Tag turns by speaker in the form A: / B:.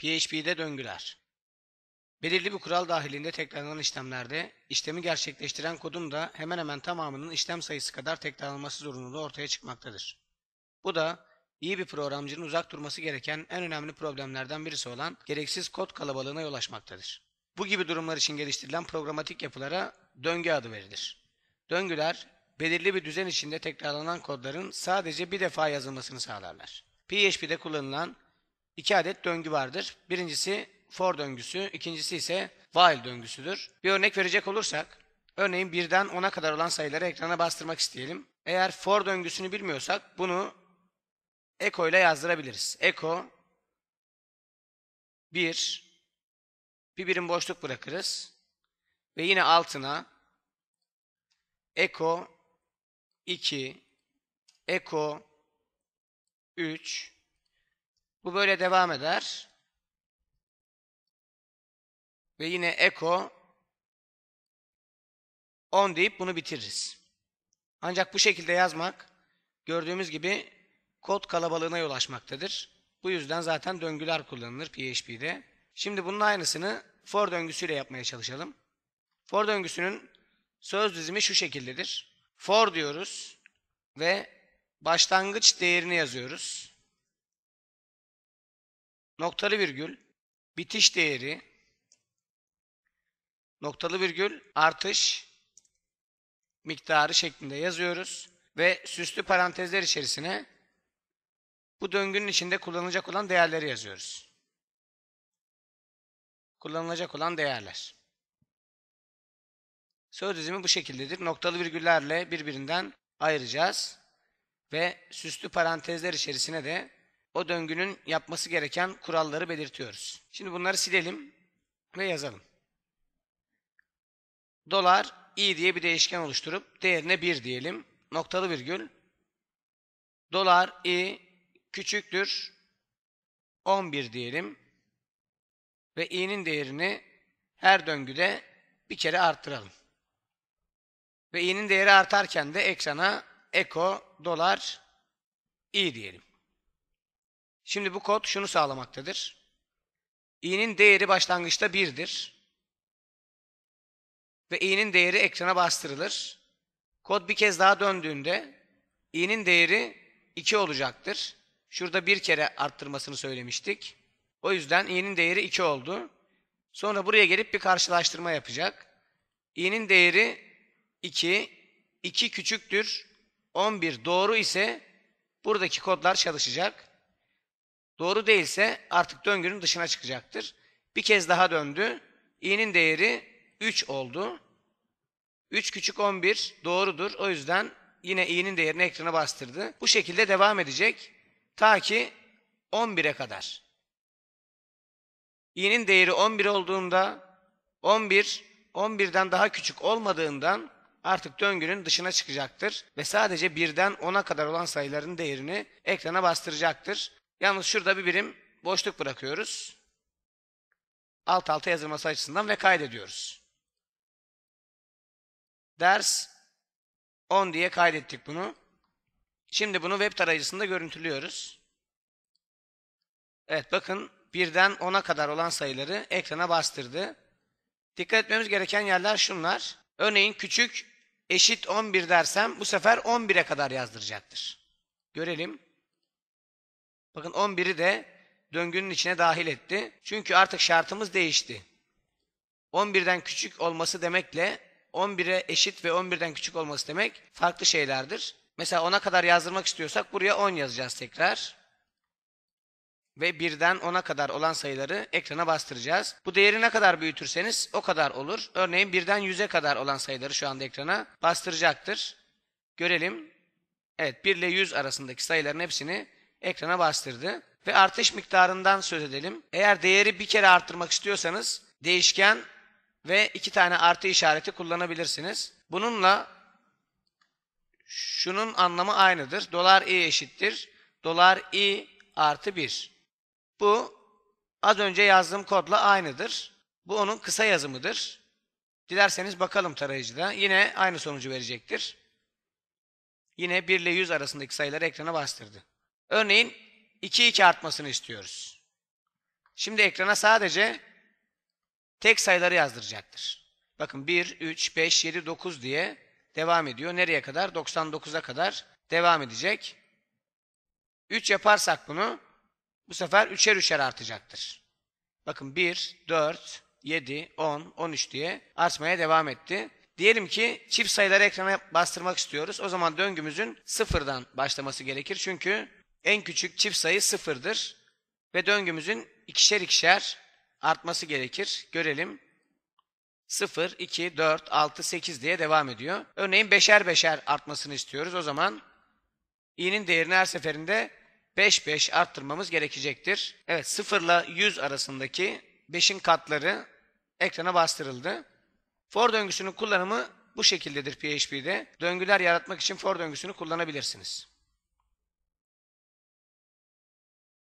A: PHP'de döngüler. Belirli bir kural dahilinde tekrarlanan işlemlerde işlemi gerçekleştiren kodun da hemen hemen tamamının işlem sayısı kadar tekrarlanması zorunluluğu ortaya çıkmaktadır. Bu da iyi bir programcının uzak durması gereken en önemli problemlerden birisi olan gereksiz kod kalabalığına yol açmaktadır. Bu gibi durumlar için geliştirilen programatik yapılara döngü adı verilir. Döngüler belirli bir düzen içinde tekrarlanan kodların sadece bir defa yazılmasını sağlarlar. PHP'de kullanılan iki adet döngü vardır. Birincisi for döngüsü, ikincisi ise while döngüsüdür. Bir örnek verecek olursak, örneğin birden 10'a kadar olan sayıları ekrana bastırmak isteyelim. Eğer for döngüsünü bilmiyorsak bunu echo ile yazdırabiliriz. Echo 1 bir birim boşluk bırakırız ve yine altına echo 2 echo 3 bu böyle devam eder. Ve yine eko 10 deyip bunu bitiririz. Ancak bu şekilde yazmak gördüğümüz gibi kod kalabalığına yol açmaktadır. Bu yüzden zaten döngüler kullanılır PHP'de. Şimdi bunun aynısını for döngüsüyle yapmaya çalışalım. For döngüsünün söz dizimi şu şekildedir. For diyoruz ve başlangıç değerini yazıyoruz noktalı virgül, bitiş değeri, noktalı virgül, artış miktarı şeklinde yazıyoruz. Ve süslü parantezler içerisine bu döngünün içinde kullanılacak olan değerleri yazıyoruz. Kullanılacak olan değerler. Söz dizimi bu şekildedir. Noktalı virgüllerle birbirinden ayıracağız. Ve süslü parantezler içerisine de o döngünün yapması gereken kuralları belirtiyoruz. Şimdi bunları silelim ve yazalım. Dolar i diye bir değişken oluşturup değerine 1 diyelim. Noktalı virgül. Dolar i küçüktür 11 diyelim. Ve i'nin değerini her döngüde bir kere arttıralım. Ve i'nin değeri artarken de ekrana eko dolar i diyelim. Şimdi bu kod şunu sağlamaktadır. i'nin değeri başlangıçta 1'dir. Ve i'nin değeri ekrana bastırılır. Kod bir kez daha döndüğünde i'nin değeri 2 olacaktır. Şurada bir kere arttırmasını söylemiştik. O yüzden i'nin değeri 2 oldu. Sonra buraya gelip bir karşılaştırma yapacak. i'nin değeri 2, 2 küçüktür 11 doğru ise buradaki kodlar çalışacak. Doğru değilse artık döngünün dışına çıkacaktır. Bir kez daha döndü. i'nin değeri 3 oldu. 3 küçük 11 doğrudur. O yüzden yine i'nin değerini ekrana bastırdı. Bu şekilde devam edecek ta ki 11'e kadar. i'nin değeri 11 olduğunda 11 11'den daha küçük olmadığından artık döngünün dışına çıkacaktır ve sadece 1'den 10'a kadar olan sayıların değerini ekrana bastıracaktır. Yalnız şurada bir birim boşluk bırakıyoruz. Alt alta yazılması açısından ve kaydediyoruz. Ders 10 diye kaydettik bunu. Şimdi bunu web tarayıcısında görüntülüyoruz. Evet bakın birden 10'a kadar olan sayıları ekrana bastırdı. Dikkat etmemiz gereken yerler şunlar. Örneğin küçük eşit 11 dersem bu sefer 11'e kadar yazdıracaktır. Görelim. Bakın 11'i de döngünün içine dahil etti. Çünkü artık şartımız değişti. 11'den küçük olması demekle 11'e eşit ve 11'den küçük olması demek farklı şeylerdir. Mesela 10'a kadar yazdırmak istiyorsak buraya 10 yazacağız tekrar. Ve 1'den 10'a kadar olan sayıları ekrana bastıracağız. Bu değeri ne kadar büyütürseniz o kadar olur. Örneğin 1'den 100'e kadar olan sayıları şu anda ekrana bastıracaktır. Görelim. Evet 1 ile 100 arasındaki sayıların hepsini ekrana bastırdı. Ve artış miktarından söz edelim. Eğer değeri bir kere arttırmak istiyorsanız değişken ve iki tane artı işareti kullanabilirsiniz. Bununla şunun anlamı aynıdır. Dolar i eşittir. Dolar i artı 1. Bu az önce yazdığım kodla aynıdır. Bu onun kısa yazımıdır. Dilerseniz bakalım tarayıcıda. Yine aynı sonucu verecektir. Yine 1 ile 100 arasındaki sayıları ekrana bastırdı. Örneğin 2 2 artmasını istiyoruz. Şimdi ekrana sadece tek sayıları yazdıracaktır. Bakın 1, 3, 5, 7, 9 diye devam ediyor. Nereye kadar? 99'a kadar devam edecek. 3 yaparsak bunu bu sefer 3'er 3'er artacaktır. Bakın 1, 4, 7, 10, 13 diye artmaya devam etti. Diyelim ki çift sayıları ekrana bastırmak istiyoruz. O zaman döngümüzün sıfırdan başlaması gerekir. Çünkü en küçük çift sayı sıfırdır ve döngümüzün ikişer ikişer artması gerekir. Görelim. 0, 2, 4, 6, 8 diye devam ediyor. Örneğin beşer beşer artmasını istiyoruz. O zaman i'nin değerini her seferinde 5 5 arttırmamız gerekecektir. Evet 0 ile 100 arasındaki 5'in katları ekrana bastırıldı. For döngüsünün kullanımı bu şekildedir PHP'de. Döngüler yaratmak için for döngüsünü kullanabilirsiniz.